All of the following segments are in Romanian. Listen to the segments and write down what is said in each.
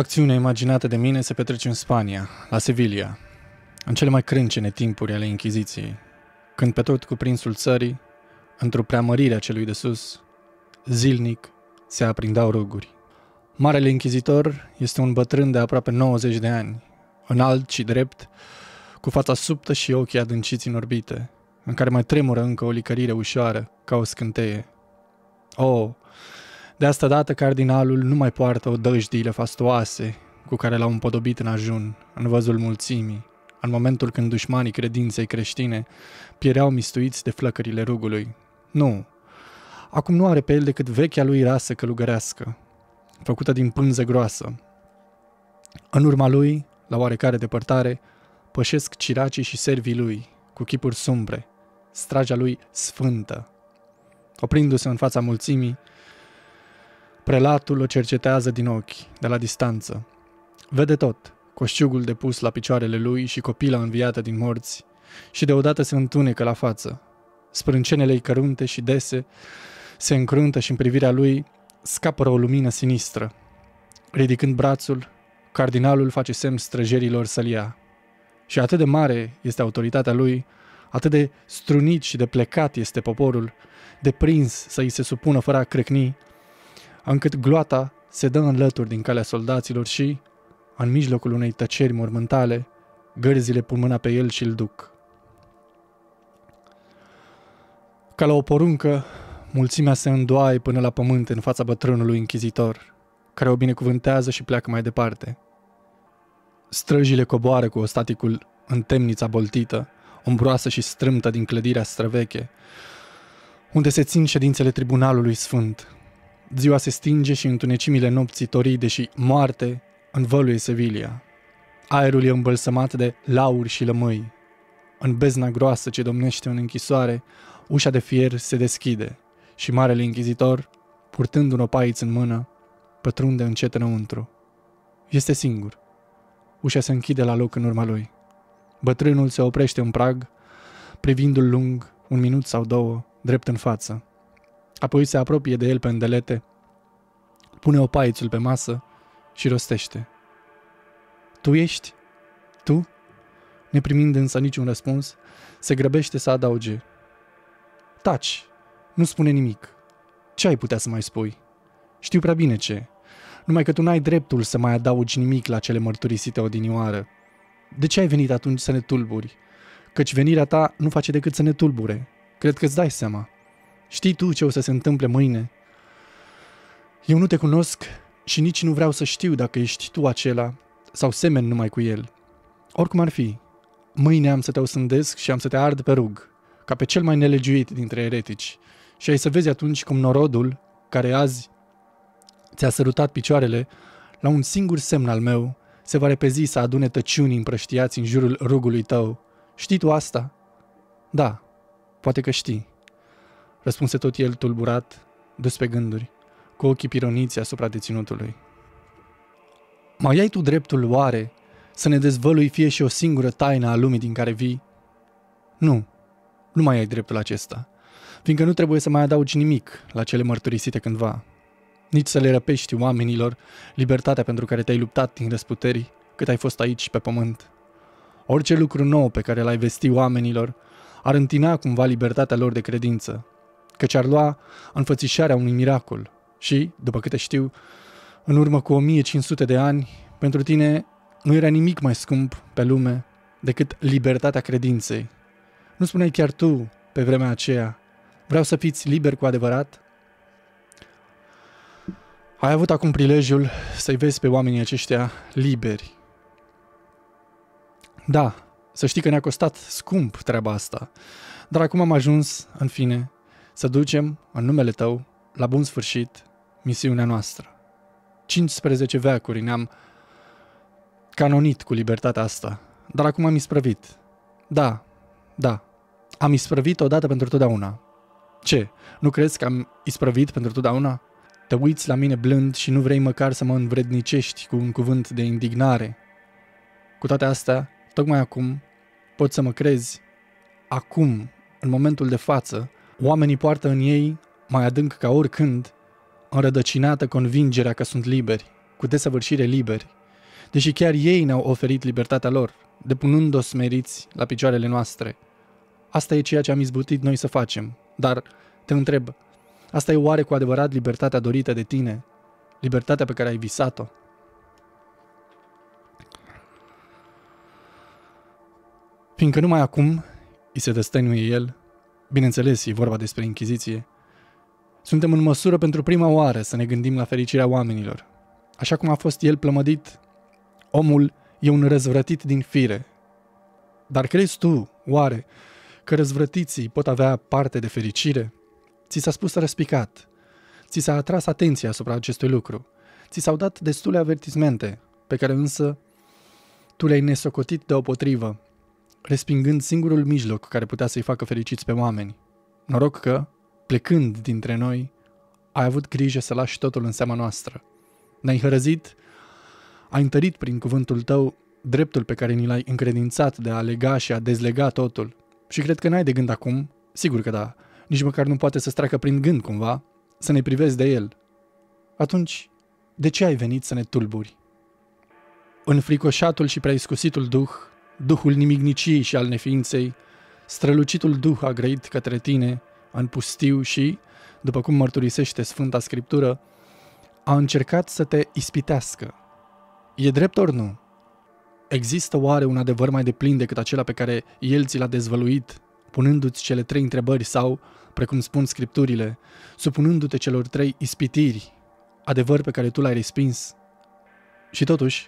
Acțiunea imaginată de mine se petrece în Spania, la Sevilla, în cele mai crâncene timpuri ale Inchiziției, când pe tot cuprinsul țării, într-o preamărire a celui de sus, zilnic se aprindau ruguri. Marele Inchizitor este un bătrân de aproape 90 de ani, înalt și drept, cu fața subtă și ochii adânciți în orbite, în care mai tremură încă o licărire ușoară, ca o scânteie. Oh, de asta dată, cardinalul nu mai poartă o dăjdiile fastoase cu care l-au împodobit în ajun, în văzul mulțimii, în momentul când dușmanii credinței creștine piereau mistuiți de flăcările rugului. Nu, acum nu are pe el decât vechea lui rasă călugărească, făcută din pânză groasă. În urma lui, la oarecare depărtare, pășesc ciracii și servii lui, cu chipuri sumbre, straja lui sfântă. Oprindu-se în fața mulțimii, Prelatul o cercetează din ochi, de la distanță. Vede tot, coșciugul depus la picioarele lui și copila înviată din morți, și deodată se întunecă la față. Sprâncenele ei cărunte și dese se încruntă și în privirea lui scapără o lumină sinistră. Ridicând brațul, cardinalul face semn străjerilor să-l ia. Și atât de mare este autoritatea lui, atât de strunit și de plecat este poporul, de prins să îi se supună fără a crecni, încât gloata se dă în lături din calea soldaților și, în mijlocul unei tăceri mormântale, gărzile pun mâna pe el și îl duc. Ca la o poruncă, mulțimea se îndoaie până la pământ în fața bătrânului închizitor, care o binecuvântează și pleacă mai departe. Străjile coboară cu ostaticul în temnița boltită, ombroasă și strâmtă din clădirea străveche, unde se țin ședințele tribunalului sfânt, Ziua se stinge și întunecimile nopții toride și moarte învăluie Sevilla. Aerul e îmbălsămat de lauri și lămâi. În bezna groasă ce domnește în închisoare, ușa de fier se deschide și Marele Închizitor, purtând un opaiț în mână, pătrunde încet înăuntru. Este singur. Ușa se închide la loc în urma lui. Bătrânul se oprește în prag, privindu-l lung, un minut sau două, drept în față. Apoi se apropie de el pe îndelete, pune opaițul pe masă și rostește. Tu ești? Tu? Neprimind însă niciun răspuns, se grăbește să adauge. Taci, nu spune nimic. Ce ai putea să mai spui? Știu prea bine ce. Numai că tu n-ai dreptul să mai adaugi nimic la cele mărturisite odinioară. De ce ai venit atunci să ne tulburi? Căci venirea ta nu face decât să ne tulbure. Cred că îți dai seama. Știi tu ce o să se întâmple mâine. Eu nu te cunosc și nici nu vreau să știu dacă ești tu acela sau semeni numai cu el. Oricum ar fi, mâine am să te osândesc și am să te ard pe rug, ca pe cel mai nelegiuit dintre eretici, și ai să vezi atunci cum norodul, care azi ți-a sărutat picioarele, la un singur semn al meu, se va repezi să adune tăciuni împrăștiați în jurul rugului tău. Știi tu asta? Da, poate că știi răspunse tot el tulburat, dus pe gânduri, cu ochii pironiți asupra deținutului. Mai ai tu dreptul oare să ne dezvălui fie și o singură taină a lumii din care vii? Nu, nu mai ai dreptul acesta, fiindcă nu trebuie să mai adaugi nimic la cele mărturisite cândva. Nici să le răpești oamenilor libertatea pentru care te-ai luptat din răsputeri cât ai fost aici pe pământ. Orice lucru nou pe care l-ai vesti oamenilor ar întina cumva libertatea lor de credință, ce ar lua înfățișarea unui miracol. Și, după câte știu, în urmă cu 1500 de ani, pentru tine nu era nimic mai scump pe lume decât libertatea credinței. Nu spuneai chiar tu, pe vremea aceea, vreau să fiți liberi cu adevărat? Ai avut acum prilejul să-i vezi pe oamenii aceștia liberi. Da, să știi că ne-a costat scump treaba asta, dar acum am ajuns, în fine, să ducem, în numele Tău, la bun sfârșit, misiunea noastră. 15 veacuri ne-am canonit cu libertatea asta, dar acum am isprăvit. Da, da, am isprăvit odată pentru totdeauna. Ce, nu crezi că am isprăvit pentru totdeauna? Te uiți la mine blând și nu vrei măcar să mă învrednicești cu un cuvânt de indignare. Cu toate astea, tocmai acum, poți să mă crezi, acum, în momentul de față, Oamenii poartă în ei, mai adânc ca oricând, înrădăcinată convingerea că sunt liberi, cu desăvârșire liberi, deși chiar ei ne-au oferit libertatea lor, depunând-o smeriți la picioarele noastre. Asta e ceea ce am izbutit noi să facem, dar te întreb, asta e oare cu adevărat libertatea dorită de tine? Libertatea pe care ai visat-o? Fiindcă numai acum, îi se destăinuie el, bineînțeles e vorba despre Inchiziție, suntem în măsură pentru prima oară să ne gândim la fericirea oamenilor. Așa cum a fost el plămădit, omul e un răzvrătit din fire. Dar crezi tu, oare, că răzvrătiții pot avea parte de fericire? Ți s-a spus răspicat. Ți s-a atras atenția asupra acestui lucru. Ți s-au dat destule avertismente, pe care însă tu le-ai nesocotit deopotrivă respingând singurul mijloc care putea să-i facă fericiți pe oameni. Noroc că, plecând dintre noi, ai avut grijă să lași totul în seama noastră. Ne-ai hărăzit, ai întărit prin cuvântul tău dreptul pe care ni l-ai încredințat de a lega și a dezlega totul. Și cred că n-ai de gând acum, sigur că da, nici măcar nu poate să-ți treacă prin gând cumva, să ne privezi de el. Atunci, de ce ai venit să ne tulburi? În fricoșatul și preiscusitul duh, Duhul nimicniciei și al neființei, strălucitul Duh a grăit către tine în pustiu și, după cum mărturisește Sfânta Scriptură, a încercat să te ispitească. E drept ori nu? Există oare un adevăr mai deplin decât acela pe care el ți l-a dezvăluit, punându-ți cele trei întrebări sau, precum spun scripturile, supunându-te celor trei ispitiri, adevăr pe care tu l-ai respins? Și totuși,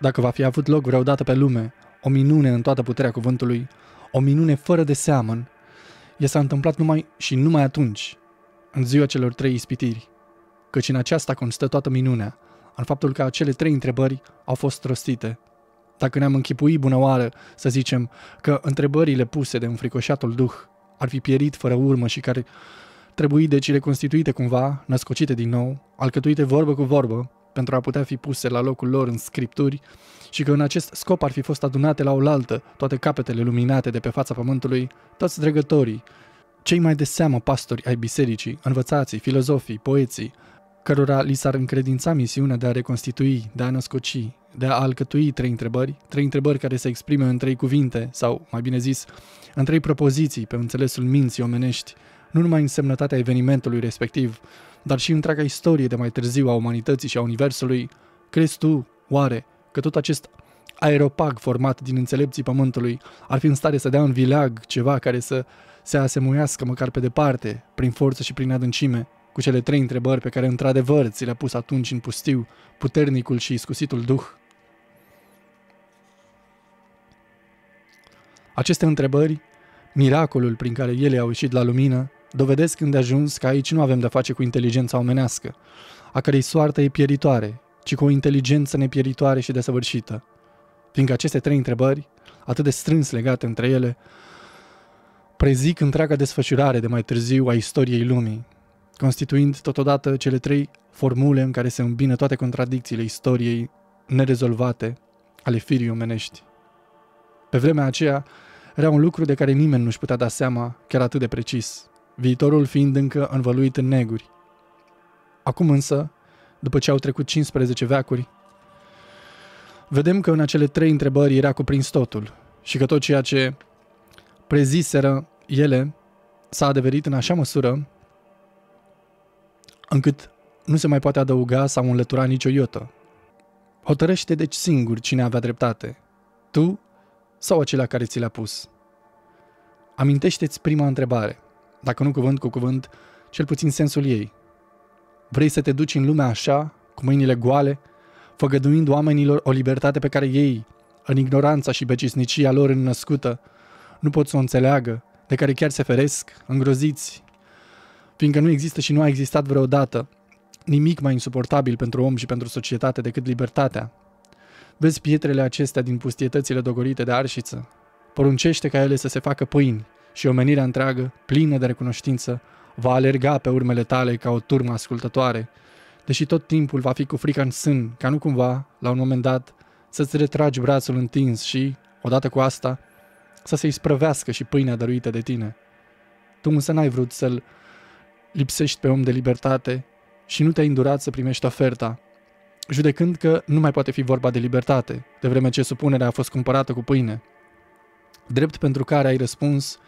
dacă va fi avut loc vreodată pe lume, o minune în toată puterea cuvântului, o minune fără de seamăn, ea s-a întâmplat numai și numai atunci, în ziua celor trei ispitiri, căci în aceasta constă toată minunea, al faptul că acele trei întrebări au fost rostite. Dacă ne-am închipuit bună oară, să zicem, că întrebările puse de înfricoșatul duh ar fi pierit fără urmă și care trebui deci reconstituite cumva, născocite din nou, alcătuite vorbă cu vorbă, pentru a putea fi puse la locul lor în scripturi, și că în acest scop ar fi fost adunate la oaltă toate capetele luminate de pe fața pământului, toți dregătorii, cei mai de seamă pastori ai bisericii, învățații, filozofii, poeții, cărora li s-ar încredința misiunea de a reconstitui, de a născoci, de a alcătui trei întrebări, trei întrebări care se exprime în trei cuvinte, sau, mai bine zis, în trei propoziții pe înțelesul minții omenești, nu numai însemnătatea evenimentului respectiv, dar și întreaga istorie de mai târziu a umanității și a Universului, crezi tu, oare, că tot acest aeropag format din înțelepții pământului ar fi în stare să dea în vileag ceva care să se asemuiască măcar pe departe, prin forță și prin adâncime, cu cele trei întrebări pe care într-adevăr ți le-a pus atunci în pustiu puternicul și iscusitul duh. Aceste întrebări, miracolul prin care ele au ieșit la lumină, dovedesc ajuns că aici nu avem de-a face cu inteligența omenească, a cărei soartă e pieritoare, ci cu o inteligență nepieritoare și desăvârșită. Fiindcă aceste trei întrebări, atât de strâns legate între ele, prezic întreaga desfășurare de mai târziu a istoriei lumii, constituind totodată cele trei formule în care se îmbină toate contradicțiile istoriei nerezolvate ale firii omenești. Pe vremea aceea, era un lucru de care nimeni nu-și putea da seama chiar atât de precis, viitorul fiind încă învăluit în neguri. Acum însă, după ce au trecut 15 veacuri, vedem că în acele trei întrebări era cuprins totul și că tot ceea ce preziseră ele s-a adeverit în așa măsură încât nu se mai poate adăuga sau înlătura nicio iotă. Hotărăște deci singur cine avea dreptate, tu sau acela care ți l-a pus. Amintește-ți prima întrebare, dacă nu cuvânt cu cuvânt, cel puțin sensul ei – Vrei să te duci în lumea așa, cu mâinile goale, făgăduind oamenilor o libertate pe care ei, în ignoranța și becisnicia lor înnăscută, nu pot să o înțeleagă, de care chiar se feresc, îngroziți, fiindcă nu există și nu a existat vreodată nimic mai insuportabil pentru om și pentru societate decât libertatea. Vezi pietrele acestea din pustietățile dogorite de arșiță. Poruncește ca ele să se facă pâini și omenirea întreagă, plină de recunoștință, va alerga pe urmele tale ca o turmă ascultătoare, deși tot timpul va fi cu frica în sân, ca nu cumva, la un moment dat, să-ți retragi brațul întins și, odată cu asta, să se sprăvească și pâinea dăruită de tine. Tu însă n-ai vrut să-l lipsești pe om de libertate și nu te-ai îndurat să primești oferta, judecând că nu mai poate fi vorba de libertate, de vreme ce supunerea a fost cumpărată cu pâine. Drept pentru care ai răspuns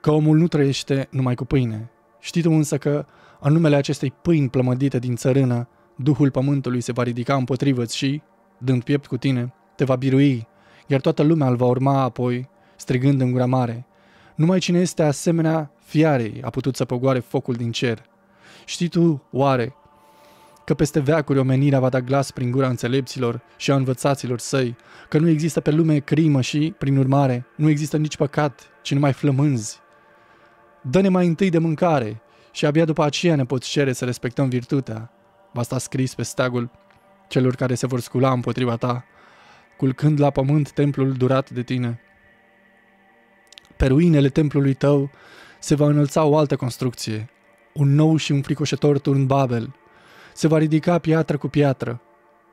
că omul nu trăiește numai cu pâine, Știi tu, însă că, în numele acestei pâini plămădite din țărână, Duhul Pământului se va ridica împotrivă și, dând piept cu tine, te va birui, iar toată lumea îl va urma apoi, strigând în gura mare. Numai cine este asemenea fiarei a putut să pogoare focul din cer. Știi tu, oare, că peste veacuri omenirea va da glas prin gura înțelepților și a învățaților săi, că nu există pe lume crimă și, prin urmare, nu există nici păcat, ci numai flămânzi, Dă-ne mai întâi de mâncare și abia după aceea ne poți cere să respectăm virtutea. Va sta scris pe steagul celor care se vor scula împotriva ta, culcând la pământ templul durat de tine. Pe ruinele templului tău se va înălța o altă construcție, un nou și înfricoșător turn Babel. Se va ridica piatră cu piatră,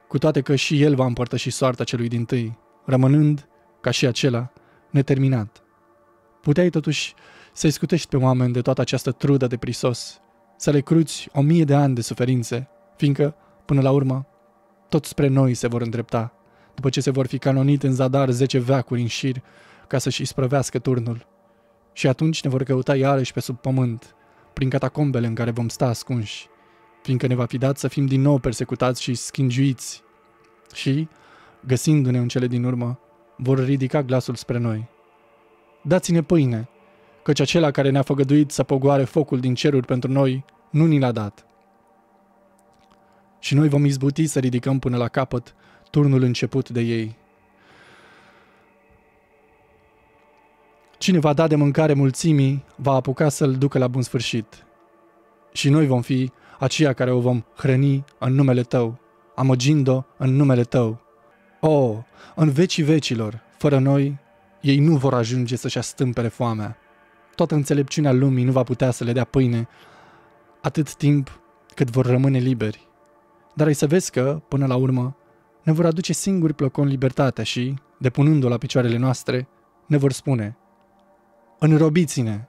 cu toate că și el va împărtăși soarta celui din tâi, rămânând, ca și acela, neterminat. Puteai totuși să-i scutești pe oameni de toată această trudă de prisos, să le cruți o mie de ani de suferințe, fiindcă, până la urmă, tot spre noi se vor îndrepta, după ce se vor fi canonit în zadar zece veacuri în șir, ca să-și isprăvească turnul. Și atunci ne vor căuta iarăși pe sub pământ, prin catacombele în care vom sta ascunși, fiindcă ne va fi dat să fim din nou persecutați și schingiuiți. Și, găsindu-ne în cele din urmă, vor ridica glasul spre noi. Dați-ne pâine!' căci acela care ne-a făgăduit să pogoare focul din ceruri pentru noi, nu ni l-a dat. Și noi vom izbuti să ridicăm până la capăt turnul început de ei. Cine va da de mâncare mulțimii, va apuca să-l ducă la bun sfârșit. Și noi vom fi aceia care o vom hrăni în numele Tău, amăgind-o în numele Tău. O, oh, în vecii vecilor, fără noi, ei nu vor ajunge să-și astâmpere foamea toată înțelepciunea lumii nu va putea să le dea pâine atât timp cât vor rămâne liberi. Dar ai să vezi că, până la urmă, ne vor aduce singuri plocon libertatea și, depunându-o la picioarele noastre, ne vor spune Înrobiți-ne,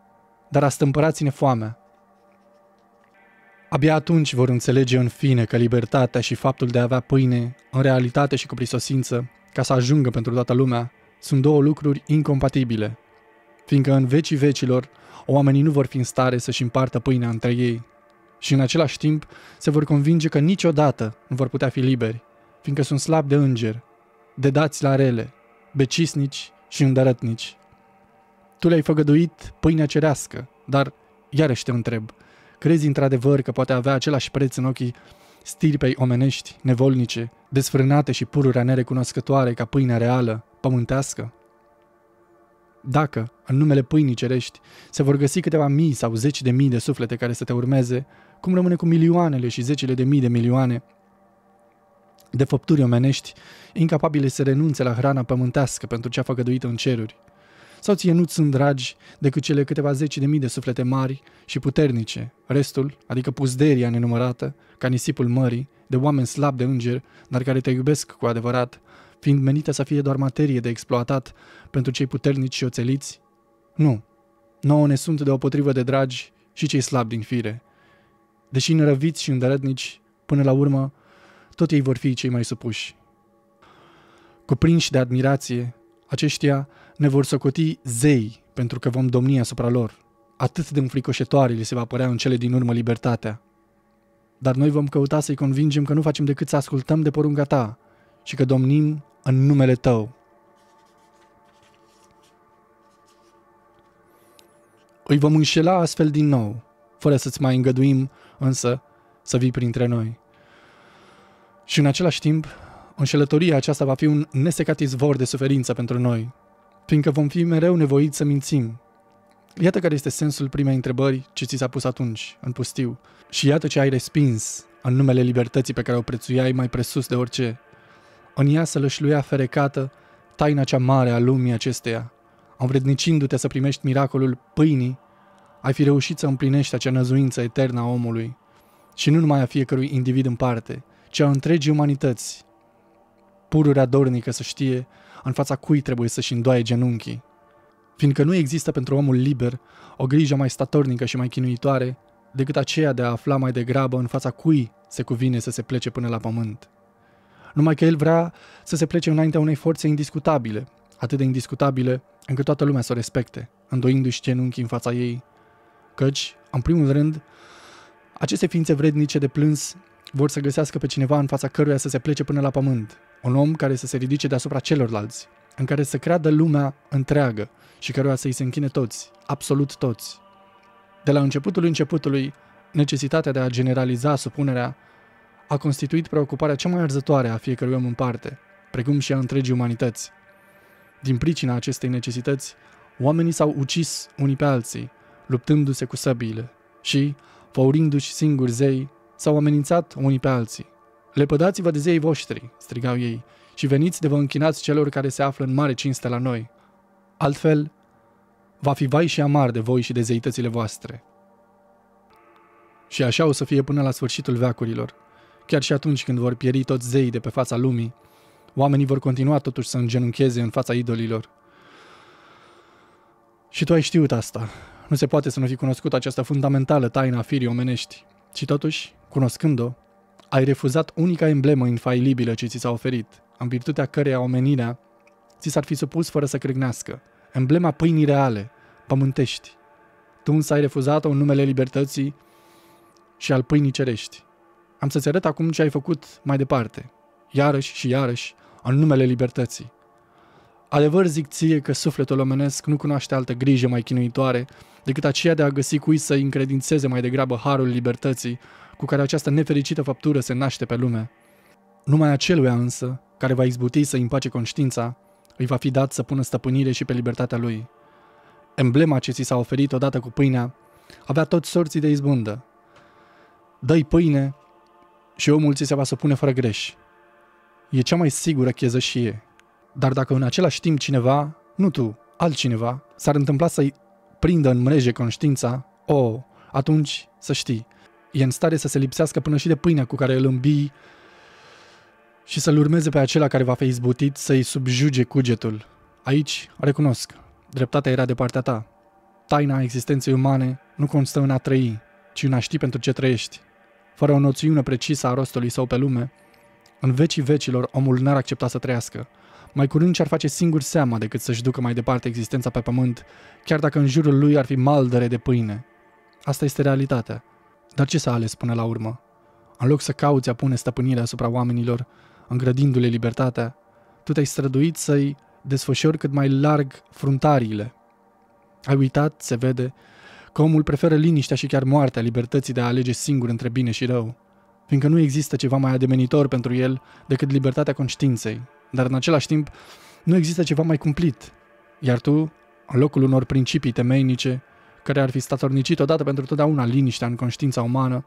dar astâmpărați-ne foamea. Abia atunci vor înțelege în fine că libertatea și faptul de a avea pâine, în realitate și cu prisosință, ca să ajungă pentru toată lumea, sunt două lucruri incompatibile – fiindcă în vecii vecilor oamenii nu vor fi în stare să-și împartă pâinea între ei și în același timp se vor convinge că niciodată nu vor putea fi liberi, fiindcă sunt slabi de înger, dați la rele, becisnici și îndărătnici. Tu le-ai făgăduit pâinea cerească, dar iarăși te întreb, crezi într-adevăr că poate avea același preț în ochii stirpei omenești, nevolnice, desfrânate și pururea nerecunoscătoare ca pâinea reală, pământească? Dacă, în numele pâinii cerești, se vor găsi câteva mii sau zeci de mii de suflete care să te urmeze, cum rămâne cu milioanele și zecile de mii de milioane de făpturi omenești, incapabile să renunțe la hrana pământească pentru cea făgăduită în ceruri? Sau ție nu sunt dragi decât cele câteva zeci de mii de suflete mari și puternice, restul, adică puzderia nenumărată, ca nisipul mării, de oameni slabi de înger, dar care te iubesc cu adevărat, fiind menită să fie doar materie de exploatat pentru cei puternici și oțeliți? Nu. Nouă ne sunt potrivă de dragi și cei slabi din fire. Deși înrăviți și îndărătnici, până la urmă, tot ei vor fi cei mai supuși. Cuprinși de admirație, aceștia ne vor socoti zei pentru că vom domni asupra lor. Atât de înfricoșătoare li se va părea în cele din urmă libertatea. Dar noi vom căuta să-i convingem că nu facem decât să ascultăm de porunca ta, și că domnim în numele Tău. Îi vom înșela astfel din nou, fără să-ți mai îngăduim însă să vii printre noi. Și în același timp, înșelătoria aceasta va fi un nesecat izvor de suferință pentru noi, fiindcă vom fi mereu nevoiți să mințim. Iată care este sensul primei întrebări ce ți s-a pus atunci, în pustiu, și iată ce ai respins în numele libertății pe care o prețuiai mai presus de orice. În ea să lășluia ferecată taina cea mare a lumii acesteia. Învrednicindu-te să primești miracolul pâinii, ai fi reușit să împlinești acea năzuință eternă a omului. Și nu numai a fiecărui individ în parte, ci a întregii umanități. Pururea dornică să știe în fața cui trebuie să-și îndoaie genunchii. Fiindcă nu există pentru omul liber o grijă mai statornică și mai chinuitoare decât aceea de a afla mai degrabă în fața cui se cuvine să se plece până la pământ numai că el vrea să se plece înaintea unei forțe indiscutabile, atât de indiscutabile încât toată lumea să o respecte, îndoindu-și genunchii în fața ei. Căci, în primul rând, aceste ființe vrednice de plâns vor să găsească pe cineva în fața căruia să se plece până la pământ, un om care să se ridice deasupra celorlalți, în care să creadă lumea întreagă și căruia să-i se închine toți, absolut toți. De la începutul începutului, necesitatea de a generaliza supunerea a constituit preocuparea cea mai arzătoare a fiecărui om în parte, precum și a întregii umanități. Din pricina acestei necesități, oamenii s-au ucis unii pe alții, luptându-se cu săbiile și, făurindu-și singuri zei, s-au amenințat unii pe alții. Lepădați-vă de zeii voștri, strigau ei, și veniți de vă închinați celor care se află în mare cinste la noi. Altfel, va fi vai și amar de voi și de zeitățile voastre. Și așa o să fie până la sfârșitul veacurilor, Chiar și atunci când vor pieri toți zeii de pe fața lumii, oamenii vor continua totuși să îngenuncheze în fața idolilor. Și tu ai știut asta. Nu se poate să nu fi cunoscut această fundamentală taină a firii omenești. Și totuși, cunoscând-o, ai refuzat unica emblemă infailibilă ce ți s-a oferit, în virtutea căreia omenirea ți s-ar fi supus fără să crâgnească, emblema pâinii reale, pământești. Tu însă ai refuzat-o în numele libertății și al pâinii cerești. Am să-ți arăt acum ce ai făcut mai departe, iarăși și iarăși, în numele libertății. Adevăr zic ție că sufletul omenesc nu cunoaște altă grijă mai chinuitoare decât aceea de a găsi cui să încredințeze mai degrabă harul libertății cu care această nefericită faptură se naște pe lume. Numai aceluia însă, care va izbuti să împace conștiința, îi va fi dat să pună stăpânire și pe libertatea lui. Emblema ce ți s-a oferit odată cu pâinea avea tot sorții de izbândă. Dă-i pâine și omul ți se va supune fără greș. E cea mai sigură chezășie. Dar dacă în același timp cineva, nu tu, altcineva, s-ar întâmpla să-i prindă în mreje conștiința, o, oh, atunci să știi, e în stare să se lipsească până și de pâinea cu care îl îmbii și să-l urmeze pe acela care va fi izbutit să-i subjuge cugetul. Aici recunosc, dreptatea era de partea ta. Taina existenței umane nu constă în a trăi, ci în a ști pentru ce trăiești fără o noțiune precisă a rostului său pe lume, în vecii vecilor omul n-ar accepta să trăiască. Mai curând ce-ar face singur seama decât să-și ducă mai departe existența pe pământ, chiar dacă în jurul lui ar fi maldere de pâine. Asta este realitatea. Dar ce s-a ales până la urmă? În loc să cauți a pune stăpânirea asupra oamenilor, îngrădindu-le libertatea, tu te-ai străduit să-i desfășori cât mai larg fruntariile. Ai uitat, se vede, că omul preferă liniștea și chiar moartea libertății de a alege singur între bine și rău, fiindcă nu există ceva mai ademenitor pentru el decât libertatea conștiinței, dar în același timp nu există ceva mai cumplit, iar tu, în locul unor principii temeinice, care ar fi statornicit odată pentru totdeauna liniștea în conștiința umană,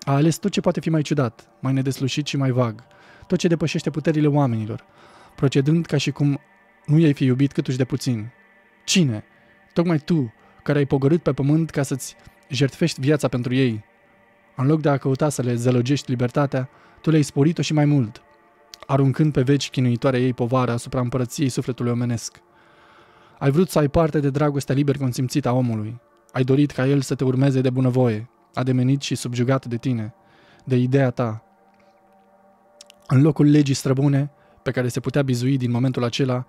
a ales tot ce poate fi mai ciudat, mai nedeslușit și mai vag, tot ce depășește puterile oamenilor, procedând ca și cum nu i-ai fi iubit câtuși de puțin. Cine? Tocmai tu, care ai pogorât pe pământ ca să-ți jertfești viața pentru ei. În loc de a căuta să le zălogești libertatea, tu le-ai sporit-o și mai mult, aruncând pe veci chinuitoarea ei povară asupra împărăției sufletului omenesc. Ai vrut să ai parte de dragostea liber consimțită a omului. Ai dorit ca el să te urmeze de bunăvoie, ademenit și subjugat de tine, de ideea ta. În locul legii străbune, pe care se putea bizui din momentul acela,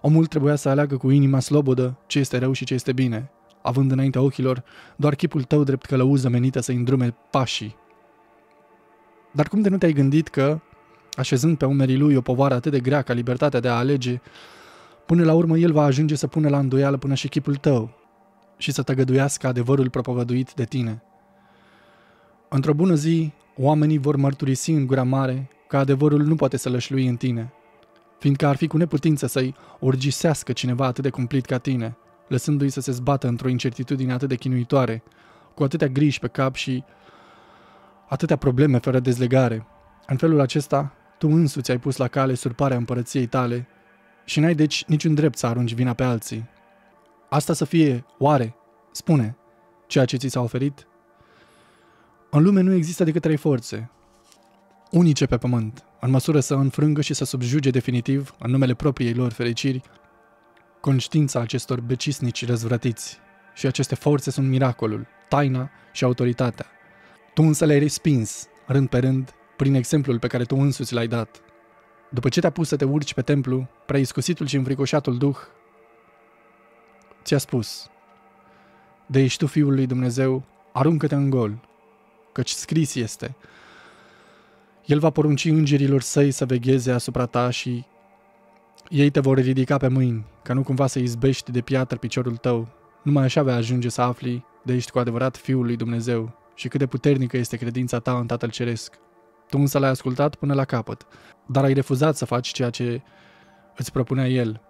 omul trebuia să aleagă cu inima slobodă ce este rău și ce este bine – având înaintea ochilor doar chipul tău drept călăuză menită să-i îndrume pașii. Dar cum de nu te-ai gândit că, așezând pe umerii lui o povară atât de grea ca libertatea de a alege, până la urmă el va ajunge să pune la îndoială până și chipul tău și să tăgăduiască adevărul propovăduit de tine. Într-o bună zi, oamenii vor mărturisi în gura mare că adevărul nu poate să lășlui în tine, fiindcă ar fi cu neputință să-i urgisească cineva atât de cumplit ca tine – lăsându-i să se zbată într-o incertitudine atât de chinuitoare, cu atâtea griji pe cap și atâtea probleme fără dezlegare. În felul acesta, tu însuți ai pus la cale surparea împărăției tale și n-ai deci niciun drept să arunci vina pe alții. Asta să fie, oare, spune, ceea ce ți s-a oferit? În lume nu există decât trei forțe, unice pe pământ, în măsură să înfrângă și să subjuge definitiv, în numele propriei lor fericiri, conștiința acestor becisnici răzvrătiți. Și aceste forțe sunt miracolul, taina și autoritatea. Tu însă le-ai respins, rând pe rând, prin exemplul pe care tu însuți l-ai dat. După ce te-a pus să te urci pe templu, preiscusitul și înfricoșatul duh ți-a spus, De ești tu Fiul lui Dumnezeu, aruncă-te în gol, căci scris este, El va porunci îngerilor săi să vegheze asupra ta și ei te vor ridica pe mâini, ca nu cumva să izbești de piatră piciorul tău. Numai așa vei ajunge să afli de ești cu adevărat Fiul lui Dumnezeu și cât de puternică este credința ta în Tatăl Ceresc. Tu însă l-ai ascultat până la capăt, dar ai refuzat să faci ceea ce îți propunea El.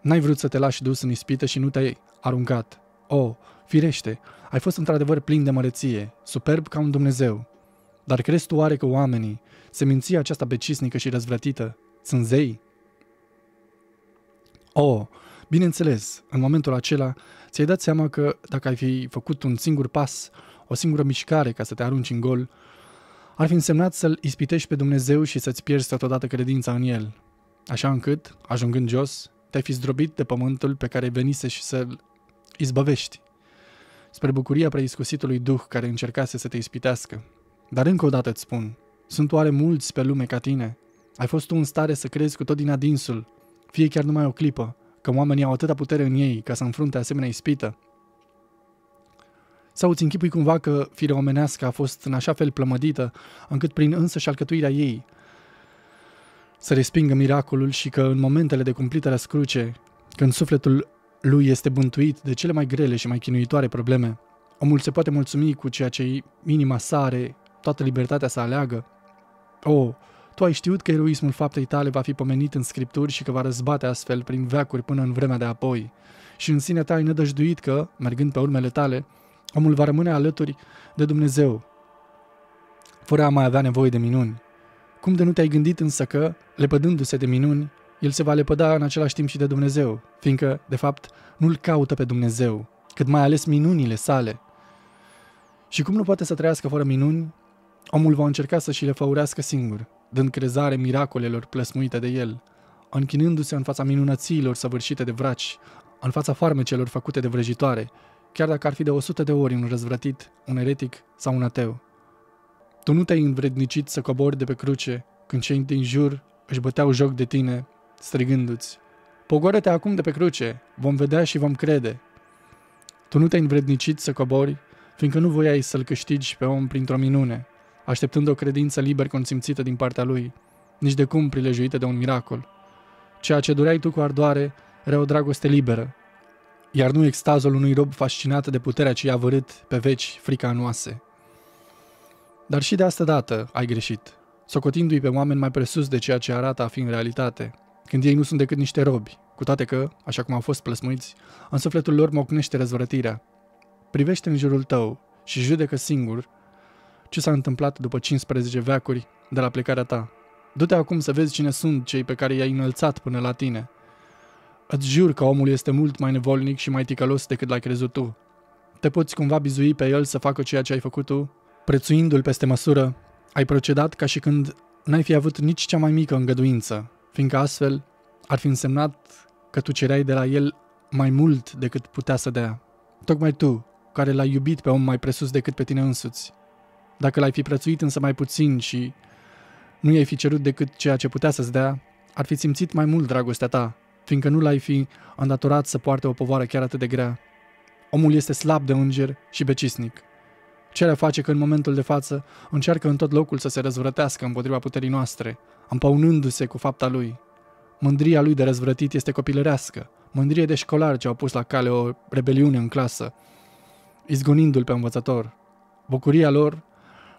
N-ai vrut să te lași dus în ispită și nu te-ai aruncat. O, oh, firește, ai fost într-adevăr plin de măreție, superb ca un Dumnezeu. Dar crezi tu oare că oamenii, seminția aceasta becisnică și răzvrătită, țânzei? Oh, bineînțeles, în momentul acela ți-ai dat seama că dacă ai fi făcut un singur pas, o singură mișcare ca să te arunci în gol, ar fi însemnat să-L ispitești pe Dumnezeu și să-ți pierzi totodată credința în El. Așa încât, ajungând jos, te-ai fi zdrobit de pământul pe care venise și să-L izbăvești. Spre bucuria preiscusitului Duh care încercase să te ispitească. Dar încă o dată îți spun, sunt oare mulți pe lume ca tine ai fost tu în stare să crezi cu tot din adinsul, fie chiar numai o clipă, că oamenii au atâta putere în ei ca să înfrunte asemenea ispită? Sau îți închipui cumva că firea omenească a fost în așa fel plămădită, încât prin însăși alcătuirea ei să respingă miracolul și că în momentele de cumplită scruce, când sufletul lui este bântuit de cele mai grele și mai chinuitoare probleme, omul se poate mulțumi cu ceea ce inima sare, toată libertatea să aleagă. O, oh, tu ai știut că eroismul faptei tale va fi pomenit în scripturi și că va răzbate astfel prin veacuri până în vremea de apoi. Și în sine ta ai nădăjduit că, mergând pe urmele tale, omul va rămâne alături de Dumnezeu, fără a mai avea nevoie de minuni. Cum de nu te-ai gândit însă că, lepădându-se de minuni, el se va lepăda în același timp și de Dumnezeu, fiindcă, de fapt, nu-L caută pe Dumnezeu, cât mai ales minunile sale. Și cum nu poate să trăiască fără minuni, omul va încerca să și le făurească singur – dând crezare miracolelor plăsmuite de el, închinându-se în fața minunăților săvârșite de vraci, în fața farmecelor făcute de vrăjitoare, chiar dacă ar fi de o sută de ori un răzvrătit, un eretic sau un ateu. Tu nu te-ai învrednicit să cobori de pe cruce când cei din jur își băteau joc de tine, strigându-ți, Pogoră-te acum de pe cruce, vom vedea și vom crede. Tu nu te-ai învrednicit să cobori, fiindcă nu voiai să-l câștigi pe om printr-o minune, așteptând o credință liber consimțită din partea lui, nici de cum prilejuită de un miracol. Ceea ce dureai tu cu ardoare era o dragoste liberă, iar nu extazul unui rob fascinat de puterea ce i-a vărât pe veci frica anoase. Dar și de asta dată ai greșit, socotindu-i pe oameni mai presus de ceea ce arată a fi în realitate, când ei nu sunt decât niște robi, cu toate că, așa cum au fost plăsmuiți, în sufletul lor mocnește răzvrătirea. Privește în jurul tău și judecă singur ce s-a întâmplat după 15 veacuri de la plecarea ta. Du-te acum să vezi cine sunt cei pe care i-ai înălțat până la tine. Îți jur că omul este mult mai nevolnic și mai ticălos decât l-ai crezut tu. Te poți cumva bizui pe el să facă ceea ce ai făcut tu? Prețuindu-l peste măsură, ai procedat ca și când n-ai fi avut nici cea mai mică îngăduință, fiindcă astfel ar fi însemnat că tu cereai de la el mai mult decât putea să dea. Tocmai tu, care l-ai iubit pe om mai presus decât pe tine însuți, dacă l-ai fi prețuit însă mai puțin și nu i-ai fi cerut decât ceea ce putea să-ți dea, ar fi simțit mai mult dragostea ta, fiindcă nu l-ai fi îndatorat să poarte o povară chiar atât de grea. Omul este slab de înger și becisnic. Ce le face că în momentul de față încearcă în tot locul să se răzvrătească împotriva puterii noastre, împăunându-se cu fapta lui. Mândria lui de răzvrătit este copilărească, mândrie de școlar ce au pus la cale o rebeliune în clasă, izgonindu-l pe învățător. Bucuria lor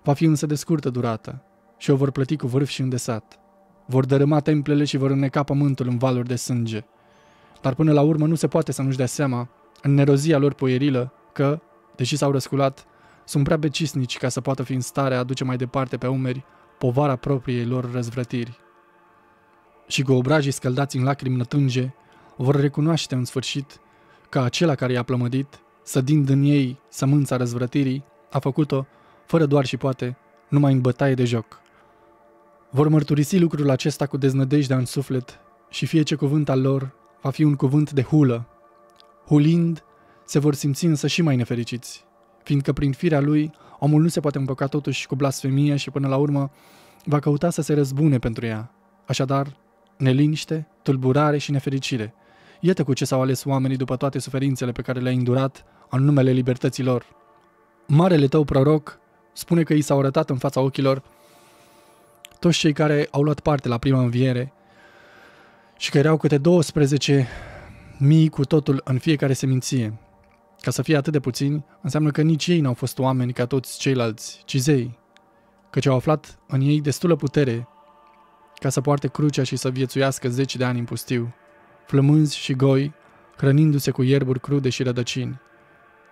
Va fi însă de scurtă durată și o vor plăti cu vârf și îndesat. Vor dărâma templele și vor înneca pământul în valuri de sânge. Dar până la urmă nu se poate să nu-și dea seama, în nerozia lor poierilă, că, deși s-au răsculat, sunt prea becisnici ca să poată fi în stare a aduce mai departe pe umeri povara propriei lor răzvrătiri. Și cu obrajii scăldați în lacrimi nătânge vor recunoaște în sfârșit că acela care i-a plămădit, sădind în ei sămânța răzvrătirii, a făcut-o fără doar și poate, numai în bătaie de joc. Vor mărturisi lucrul acesta cu deznădejdea în suflet și fie ce cuvânt al lor va fi un cuvânt de hulă. Hulind, se vor simți însă și mai nefericiți, fiindcă prin firea lui, omul nu se poate împăca totuși cu blasfemia și până la urmă va căuta să se răzbune pentru ea. Așadar, neliniște, tulburare și nefericire. Iată cu ce s-au ales oamenii după toate suferințele pe care le-a îndurat în numele libertății lor. Marele tău proroc spune că i s-au arătat în fața ochilor toți cei care au luat parte la prima înviere și că erau câte 12 mii cu totul în fiecare seminție. Ca să fie atât de puțini, înseamnă că nici ei n-au fost oameni ca toți ceilalți, ci zei, căci au aflat în ei destulă putere ca să poarte crucea și să viețuiască zeci de ani în pustiu, flămânzi și goi, hrănindu-se cu ierburi crude și rădăcini.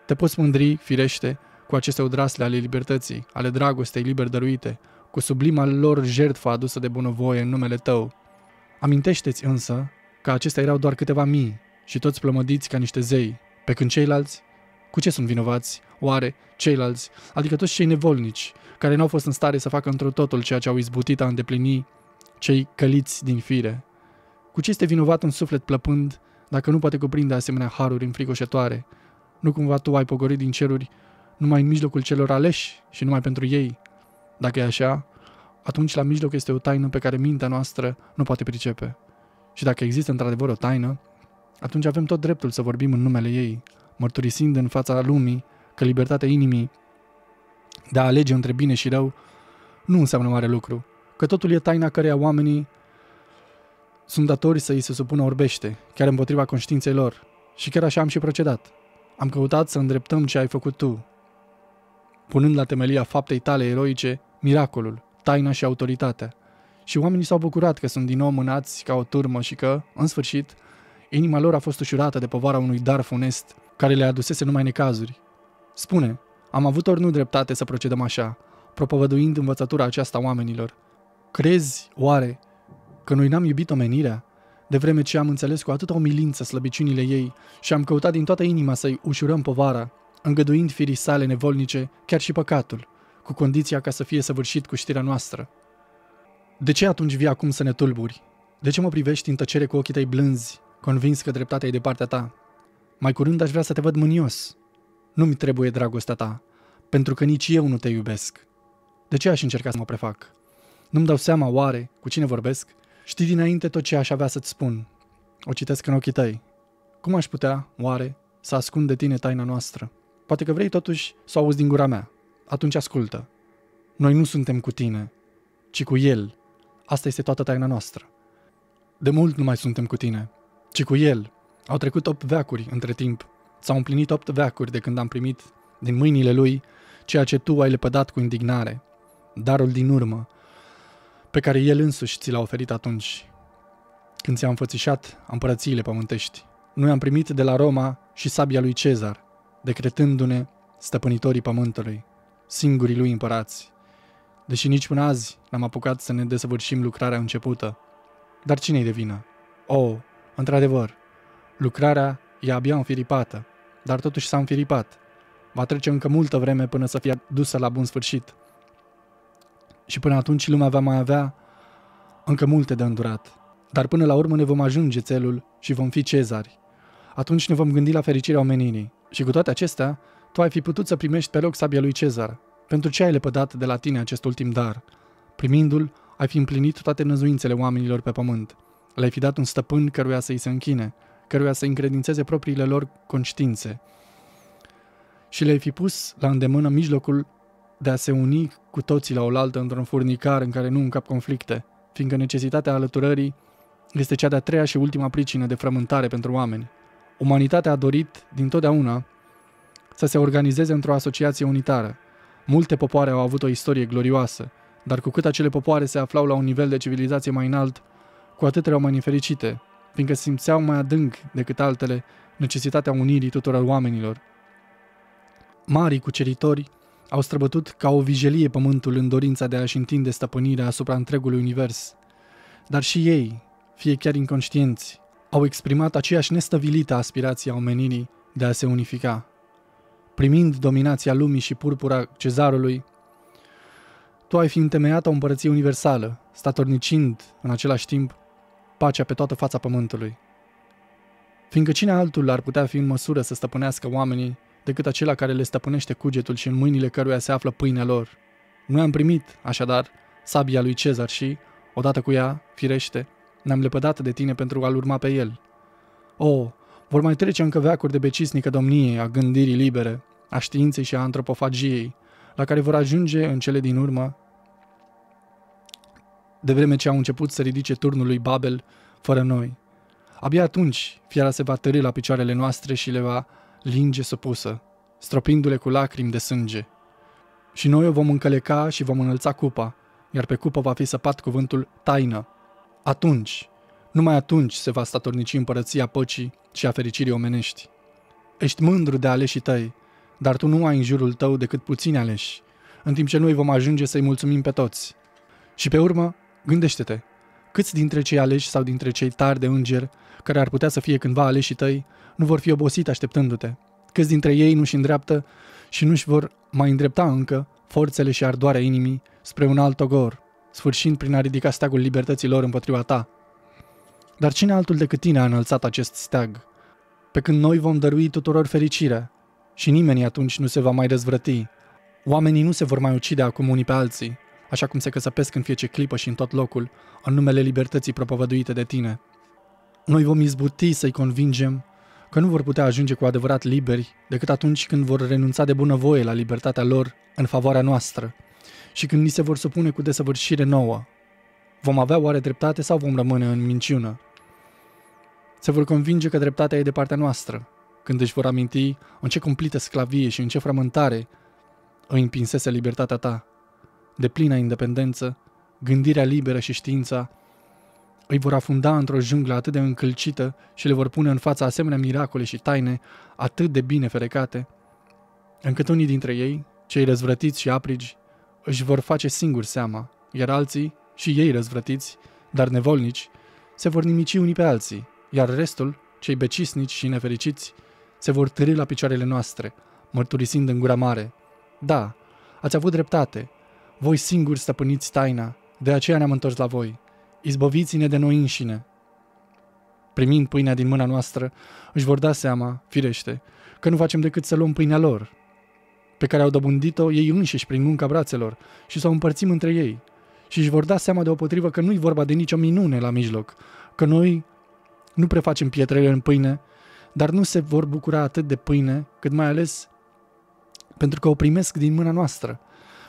Te poți mândri, firește, cu aceste odrasle ale libertății, ale dragostei liber dăruite, cu sublima lor jertfă adusă de bunăvoie în numele tău. Amintește-ți însă că acestea erau doar câteva mii și toți plămădiți ca niște zei, pe când ceilalți, cu ce sunt vinovați, oare, ceilalți, adică toți cei nevolnici, care n-au fost în stare să facă într totul ceea ce au izbutit a îndeplini cei căliți din fire? Cu ce este vinovat un suflet plăpând, dacă nu poate cuprinde asemenea haruri înfricoșătoare? Nu cumva tu ai pogorit din ceruri numai în mijlocul celor aleși și numai pentru ei. Dacă e așa, atunci la mijloc este o taină pe care mintea noastră nu poate pricepe. Și dacă există într-adevăr o taină, atunci avem tot dreptul să vorbim în numele ei, mărturisind în fața lumii că libertatea inimii de a alege între bine și rău nu înseamnă mare lucru, că totul e taina căreia oamenii sunt datori să îi se supună orbește, chiar împotriva conștiinței lor. Și chiar așa am și procedat. Am căutat să îndreptăm ce ai făcut tu, punând la temelia faptei tale eroice miracolul, taina și autoritatea. Și oamenii s-au bucurat că sunt din nou mânați ca o turmă și că, în sfârșit, inima lor a fost ușurată de povara unui dar funest care le adusese numai necazuri. Spune, am avut ori nu dreptate să procedăm așa, propovăduind învățătura aceasta oamenilor. Crezi, oare, că noi n-am iubit omenirea? De vreme ce am înțeles cu atâta umilință slăbiciunile ei și am căutat din toată inima să-i ușurăm povara, îngăduind firii sale nevolnice chiar și păcatul, cu condiția ca să fie săvârșit cu știrea noastră. De ce atunci vii acum să ne tulburi? De ce mă privești în tăcere cu ochii tăi blânzi, convins că dreptatea e de partea ta? Mai curând aș vrea să te văd mânios. Nu-mi trebuie dragostea ta, pentru că nici eu nu te iubesc. De ce aș încerca să mă prefac? Nu-mi dau seama oare cu cine vorbesc? Știi dinainte tot ce aș avea să-ți spun. O citesc în ochii tăi. Cum aș putea, oare, să ascund de tine taina noastră? Poate că vrei totuși să auzi din gura mea. Atunci ascultă. Noi nu suntem cu tine, ci cu El. Asta este toată taina noastră. De mult nu mai suntem cu tine, ci cu El. Au trecut opt veacuri între timp. S-au împlinit opt veacuri de când am primit din mâinile Lui ceea ce tu ai lepădat cu indignare, darul din urmă, pe care El însuși ți l-a oferit atunci, când ți-a înfățișat împărățiile pământești. Noi am primit de la Roma și sabia lui Cezar, decretându-ne stăpânitorii pământului, singurii lui împărați. Deși nici până azi n-am apucat să ne desăvârșim lucrarea începută. Dar cine-i de vină? O, oh, într-adevăr, lucrarea e abia înfiripată, dar totuși s-a înfiripat. Va trece încă multă vreme până să fie dusă la bun sfârșit. Și până atunci lumea va mai avea încă multe de îndurat. Dar până la urmă ne vom ajunge țelul și vom fi cezari. Atunci ne vom gândi la fericirea omenirii. Și cu toate acestea, tu ai fi putut să primești pe loc sabia lui Cezar, pentru ce ai lepădat de la tine acest ultim dar. Primindu-l, ai fi împlinit toate năzuințele oamenilor pe pământ. Le-ai fi dat un stăpân căruia să-i se închine, căruia să încredințeze propriile lor conștiințe. Și le-ai fi pus la îndemână mijlocul de a se uni cu toții la oaltă într-un furnicar în care nu încap conflicte, fiindcă necesitatea alăturării este cea de-a treia și ultima pricină de frământare pentru oameni. Umanitatea a dorit dintotdeauna să se organizeze într-o asociație unitară. Multe popoare au avut o istorie glorioasă, dar cu cât acele popoare se aflau la un nivel de civilizație mai înalt, cu atât erau mai nefericite, fiindcă simțeau mai adânc decât altele necesitatea unirii tuturor oamenilor. Marii cuceritori au străbătut ca o vijelie pământul în dorința de a-și întinde stăpânirea asupra întregului univers. Dar și ei, fie chiar inconștienți, au exprimat aceeași nestăvilită aspirație a omenirii de a se unifica. Primind dominația lumii și purpura cezarului, tu ai fi întemeiat o împărăție universală, statornicind în același timp pacea pe toată fața pământului. Fiindcă cine altul ar putea fi în măsură să stăpânească oamenii decât acela care le stăpânește cugetul și în mâinile căruia se află pâinea lor. Noi am primit, așadar, sabia lui Cezar și, odată cu ea, firește, ne-am lepădat de tine pentru a-l urma pe el. O, oh, vor mai trece încă veacuri de becisnică domnie a gândirii libere, a științei și a antropofagiei, la care vor ajunge în cele din urmă, de vreme ce au început să ridice turnul lui Babel fără noi. Abia atunci fiara se va tări la picioarele noastre și le va linge supusă, stropindu-le cu lacrimi de sânge. Și noi o vom încăleca și vom înălța cupa, iar pe cupă va fi săpat cuvântul taină, atunci, numai atunci se va statornici împărăția păcii și a fericirii omenești. Ești mândru de aleșii tăi, dar tu nu ai în jurul tău decât puțini aleși, în timp ce noi vom ajunge să-i mulțumim pe toți. Și pe urmă, gândește-te, câți dintre cei aleși sau dintre cei tari de înger, care ar putea să fie cândva aleșii tăi, nu vor fi obosit așteptându-te? Câți dintre ei nu-și îndreaptă și nu-și vor mai îndrepta încă forțele și ardoarea inimii spre un alt ogor, sfârșind prin a ridica steagul lor împotriva ta. Dar cine altul decât tine a înălțat acest steag? Pe când noi vom dărui tuturor fericire și nimeni atunci nu se va mai răzvrăti. Oamenii nu se vor mai ucide acum unii pe alții, așa cum se căsăpesc în fiecare clipă și în tot locul, în numele libertății propovăduite de tine. Noi vom izbuti să-i convingem că nu vor putea ajunge cu adevărat liberi decât atunci când vor renunța de bunăvoie la libertatea lor în favoarea noastră – și când ni se vor supune cu desăvârșire nouă. Vom avea oare dreptate sau vom rămâne în minciună? Se vor convinge că dreptatea e de partea noastră, când își vor aminti în ce cumplită sclavie și în ce frământare îi împinsese libertatea ta. De plină independență, gândirea liberă și știința îi vor afunda într-o junglă atât de încălcită și le vor pune în fața asemenea miracole și taine atât de bine ferecate, încât unii dintre ei, cei răzvrătiți și aprigi, își vor face singuri seama, iar alții, și ei răzvrătiți, dar nevolnici, se vor nimici unii pe alții, iar restul, cei becisnici și nefericiți, se vor târi la picioarele noastre, mărturisind în gura mare. Da, ați avut dreptate. Voi singuri stăpâniți taina, de aceea ne-am întors la voi. Izbăviți-ne de noi înșine. Primind pâinea din mâna noastră, își vor da seama, firește, că nu facem decât să luăm pâinea lor, pe care au dobândit-o ei înșiși prin munca brațelor și să o împărțim între ei. Și își vor da seama deopotrivă că nu-i vorba de nicio minune la mijloc, că noi nu prefacem pietrele în pâine, dar nu se vor bucura atât de pâine, cât mai ales pentru că o primesc din mâna noastră,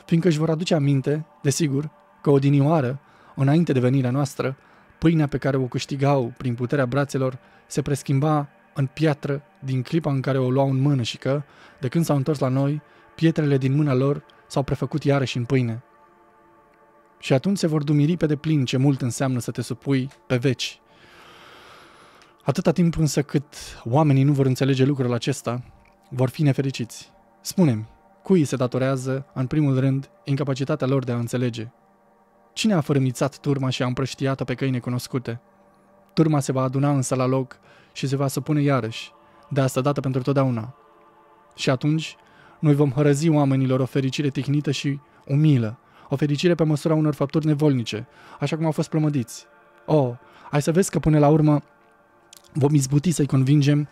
fiindcă își vor aduce aminte, desigur, că odinioară, înainte de venirea noastră, pâinea pe care o câștigau prin puterea brațelor se preschimba în piatră din clipa în care o luau în mână și că, de când s-au întors la noi, pietrele din mâna lor s-au prefăcut iarăși în pâine. Și atunci se vor dumiri pe deplin ce mult înseamnă să te supui pe veci. Atâta timp însă cât oamenii nu vor înțelege lucrul acesta, vor fi nefericiți. Spune-mi, cui se datorează, în primul rând, incapacitatea lor de a înțelege? Cine a fărâmițat turma și a împrăștiat-o pe căi necunoscute? Turma se va aduna însă la loc și se va supune iarăși, de asta dată pentru totdeauna. Și atunci noi vom hărăzi oamenilor o fericire tehnită și umilă, o fericire pe măsura unor fapturi nevolnice, așa cum au fost plămădiți. O, oh, ai să vezi că până la urmă vom izbuti să-i convingem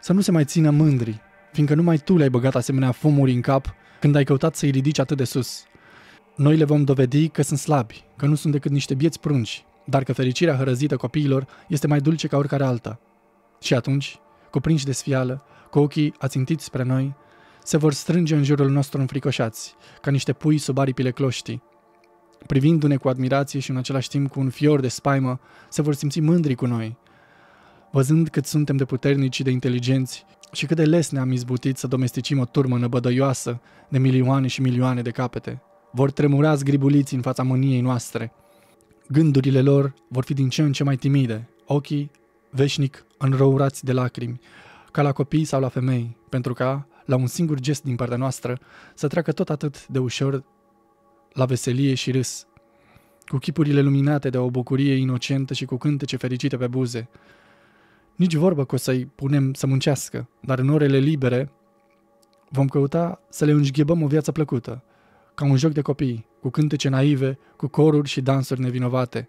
să nu se mai țină mândri, fiindcă numai tu le-ai băgat asemenea fumuri în cap când ai căutat să-i ridici atât de sus. Noi le vom dovedi că sunt slabi, că nu sunt decât niște bieți prunci, dar că fericirea hărăzită copiilor este mai dulce ca oricare alta. Și atunci, prinși de sfială, cu ochii ațintiți spre noi, se vor strânge în jurul nostru înfricoșați, ca niște pui sub aripile cloștii. Privindu-ne cu admirație și în același timp cu un fior de spaimă, se vor simți mândri cu noi, văzând cât suntem de puternici și de inteligenți și cât de les ne-am izbutit să domesticim o turmă năbădăioasă de milioane și milioane de capete. Vor tremura zgribuliți în fața mâniei noastre. Gândurile lor vor fi din ce în ce mai timide, ochii veșnic înrourați de lacrimi, ca la copii sau la femei, pentru ca, la un singur gest din partea noastră, să treacă tot atât de ușor la veselie și râs, cu chipurile luminate de o bucurie inocentă și cu cântece fericite pe buze. Nici vorbă că o să-i punem să muncească, dar în orele libere vom căuta să le înghebăm o viață plăcută, ca un joc de copii, cu cântece naive, cu coruri și dansuri nevinovate.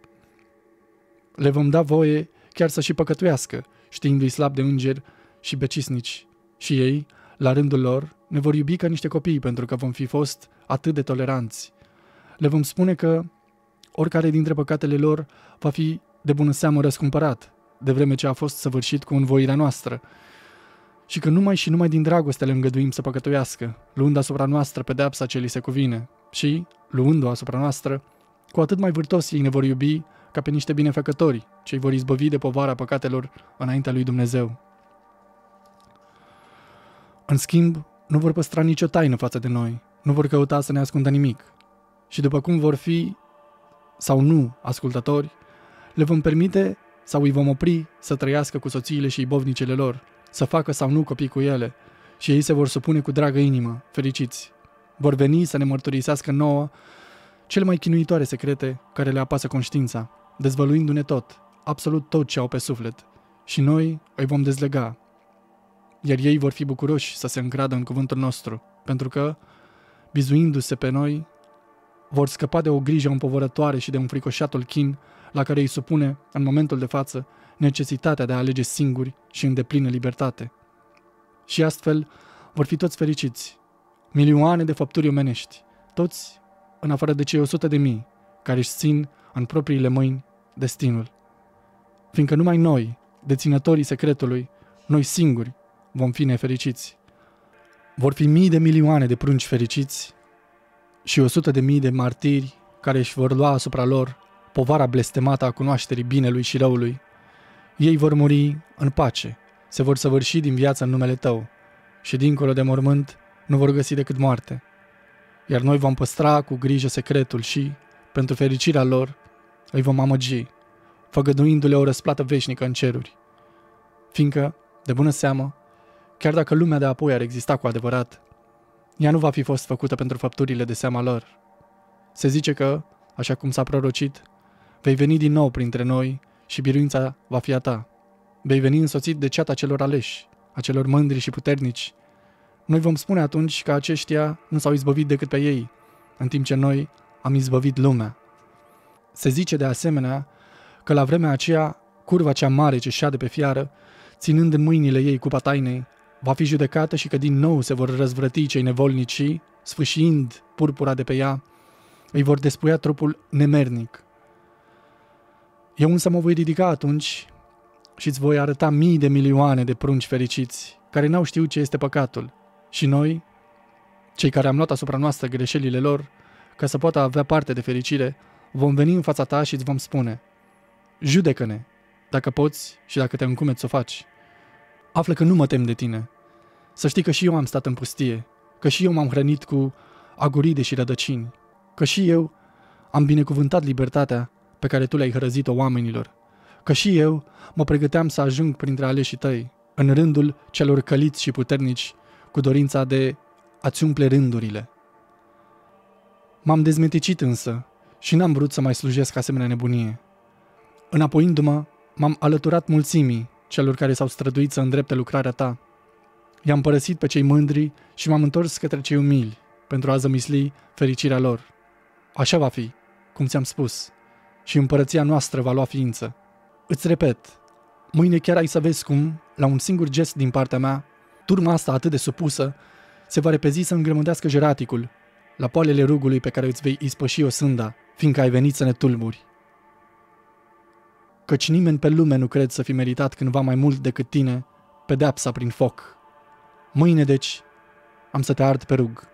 Le vom da voie chiar să și păcătuiască, știindu-i slab de îngeri și becisnici, și ei la rândul lor, ne vor iubi ca niște copii pentru că vom fi fost atât de toleranți. Le vom spune că oricare dintre păcatele lor va fi de bună seamă răscumpărat, de vreme ce a fost săvârșit cu învoirea noastră, și că numai și numai din dragoste le îngăduim să păcătuiască, luând asupra noastră pedeapsa ce li se cuvine și, luând-o asupra noastră, cu atât mai vârtos ei ne vor iubi ca pe niște binefăcători, cei vor izbăvi de povara păcatelor înaintea lui Dumnezeu. În schimb, nu vor păstra nicio taină față de noi, nu vor căuta să ne ascundă nimic. Și după cum vor fi sau nu ascultători, le vom permite sau îi vom opri să trăiască cu soțiile și bovnicele lor, să facă sau nu copii cu ele, și ei se vor supune cu dragă inimă, fericiți. Vor veni să ne mărturisească nouă cele mai chinuitoare secrete care le apasă conștiința, dezvăluindu-ne tot, absolut tot ce au pe suflet. Și noi îi vom dezlega, iar ei vor fi bucuroși să se încradă în cuvântul nostru, pentru că, bizuindu-se pe noi, vor scăpa de o grijă împovărătoare și de un fricoșatul chin la care îi supune, în momentul de față, necesitatea de a alege singuri și în deplină libertate. Și astfel vor fi toți fericiți, milioane de făpturi omenești, toți, în afară de cei 100 de mii, care își țin în propriile mâini destinul. Fiindcă numai noi, deținătorii secretului, noi singuri, vom fi nefericiți. Vor fi mii de milioane de prunci fericiți și o sută de mii de martiri care își vor lua asupra lor povara blestemată a cunoașterii binelui și răului. Ei vor muri în pace, se vor săvârși din viața în numele tău și dincolo de mormânt nu vor găsi decât moarte. Iar noi vom păstra cu grijă secretul și, pentru fericirea lor, îi vom amăgi, făgăduindu-le o răsplată veșnică în ceruri. Fiindcă, de bună seamă, Chiar dacă lumea de apoi ar exista cu adevărat, ea nu va fi fost făcută pentru făpturile de seama lor. Se zice că, așa cum s-a prorocit, vei veni din nou printre noi și biruința va fi a ta. Vei veni însoțit de ceata celor aleși, a celor mândri și puternici. Noi vom spune atunci că aceștia nu s-au izbăvit decât pe ei, în timp ce noi am izbăvit lumea. Se zice de asemenea că la vremea aceea, curva cea mare ce șade pe fiară, ținând în mâinile ei cupa tainei, va fi judecată și că din nou se vor răzvrăti cei nevolnici sfârșind purpura de pe ea, îi vor despuia trupul nemernic. Eu însă mă voi ridica atunci și îți voi arăta mii de milioane de prunci fericiți, care n-au știut ce este păcatul. Și noi, cei care am luat asupra noastră greșelile lor, ca să poată avea parte de fericire, vom veni în fața ta și îți vom spune, judecă-ne, dacă poți și dacă te încumeți să o faci. Află că nu mă tem de tine. Să știi că și eu am stat în pustie, că și eu m-am hrănit cu aguride și rădăcini, că și eu am binecuvântat libertatea pe care tu le-ai hrăzit-o oamenilor, că și eu mă pregăteam să ajung printre aleșii tăi, în rândul celor căliți și puternici, cu dorința de a-ți umple rândurile. M-am dezmeticit însă și n-am vrut să mai slujesc asemenea nebunie. Înapoiindu-mă, m-am alăturat mulțimii celor care s-au străduit să îndrepte lucrarea ta. I-am părăsit pe cei mândri și m-am întors către cei umili, pentru a zămisli fericirea lor. Așa va fi, cum ți-am spus, și împărăția noastră va lua ființă. Îți repet, mâine chiar ai să vezi cum, la un singur gest din partea mea, turma asta atât de supusă se va repezi să îngrămădească jeraticul, la poalele rugului pe care îți vei ispăși o sânda, fiindcă ai venit să ne tulburi căci nimeni pe lume nu cred să fi meritat cândva mai mult decât tine pedeapsa prin foc. Mâine, deci, am să te ard pe rug.